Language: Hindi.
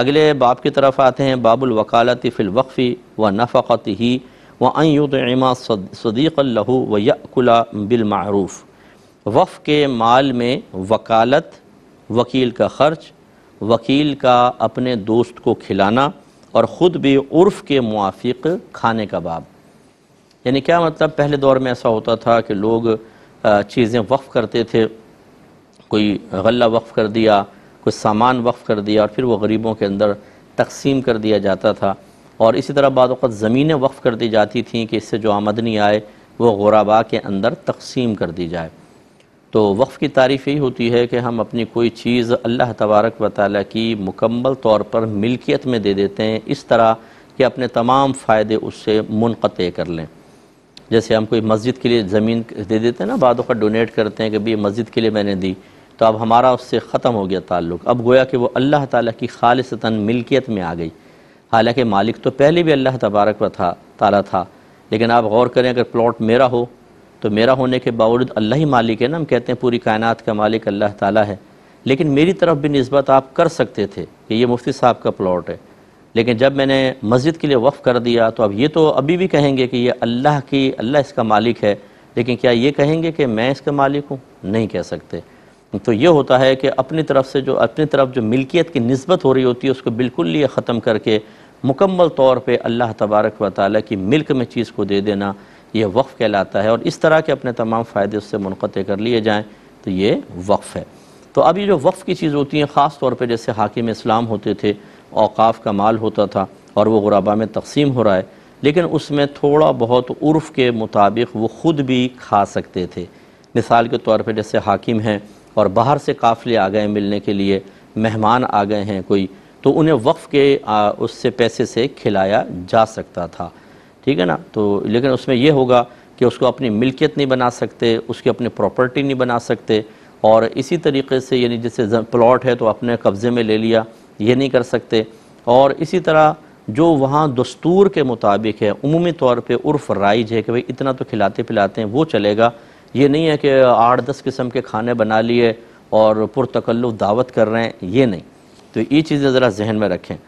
अगले बाप की तरफ आते हैं बाबुल वकालत फ़िलवफ़ी व नफ़त ही व अयुतमा सदीक़ लहू व यकुला बिलमूफ़ वफ़ के माल में वकालत वकील का ख़र्च वकील का अपने दोस्त को खिलाना और ख़ुद भी उर्फ के मुआफ़ खाने का बाब यानी क्या मतलब पहले दौर में ऐसा होता था कि लोग चीज़ें वफ़ करते थे कोई गला वफ़ कर दिया कुछ सामान वक्फ़ कर दिया और फिर वो गरीबों के अंदर तकसीम कर दिया जाता था और इसी तरह बाद ज़मीनें वक्फ़ कर दी जाती थी कि इससे जो आमदनी आए वो गुराबा के अंदर तकसीम कर दी जाए तो वक्फ़ की तारीफ़ यही होती है कि हम अपनी कोई चीज़ अल्लाह तबारक व ताली की मुकम्मल तौर पर मिल्कियत में दे देते हैं इस तरह कि अपने तमाम फ़ायदे उससे मुनक़ कर लें जैसे हम कोई मस्जिद के लिए ज़मीन दे देते हैं ना बाद डोनेट करते हैं कि भाई मस्जिद के लिए मैंने दी तो अब हमारा उससे ख़त्म हो गया ताल्लुक़ अब गोया कि वो अल्लाह ताला की खालसता मिल्कियत में आ गई हालांकि मालिक तो पहले भी अल्लाह तबारक व था ताला था लेकिन आप गौर करें अगर प्लॉट मेरा हो तो मेरा होने के बावजूद अल्लाह ही मालिक है ना हम कहते हैं पूरी कायनात का मालिक अल्लाह ताला है लेकिन मेरी तरफ भी नस्बत आप कर सकते थे कि ये मुफ्ती साहब का प्लॉट है लेकिन जब मैंने मस्जिद के लिए वफ़ कर दिया तो अब ये तो अभी भी कहेंगे कि ये अल्लाह की अल्लाह इसका मालिक है लेकिन क्या ये कहेंगे कि मैं इसका मालिक हूँ नहीं कह सकते तो ये होता है कि अपनी तरफ से जो अपनी तरफ जो मिल्कियत की नस्बत हो रही होती है उसको बिल्कुल लिए ख़त्म करके मुकम्मल तौर पर अल्लाह तबारक व ताल की मिल्क में चीज़ को दे देना यह वक्फ़ कहलाता है और इस तरह के अपने तमाम फ़ायदे उससे मुनक़ कर लिए जाएँ तो ये वक्फ़ है तो अब ये जो वक्फ़ की चीज़ होती हैं ख़ास तौर पर जैसे हाकिम इस्लाम होते थे अवकाफ़ का माल होता था और वह गुराबा में तकसीम हो रहा है लेकिन उसमें थोड़ा बहुत उर्फ़ के मुताबिक वो ख़ुद भी खा सकते थे मिसाल के तौर पर जैसे हाकिम हैं और बाहर से काफ़िले आ गए मिलने के लिए मेहमान आ गए हैं कोई तो उन्हें वक्फ़ के आ, उससे पैसे से खिलाया जा सकता था ठीक है ना तो लेकिन उसमें यह होगा कि उसको अपनी मिल्कियत नहीं बना सकते उसकी अपनी प्रॉपर्टी नहीं बना सकते और इसी तरीके से यानी जैसे प्लॉट है तो अपने कब्ज़े में ले लिया ये नहीं कर सकते और इसी तरह जो वहाँ दस्तूर के मुताबिक है उमूमी तौर पर उर्फ राइज है कि भाई इतना तो खिलाते पिलाते हैं वो चलेगा ये नहीं है कि आठ दस किस्म के खाने बना लिए और पुरतकल्लु दावत कर रहे हैं ये नहीं तो ये चीज़ें ज़रा जहन में रखें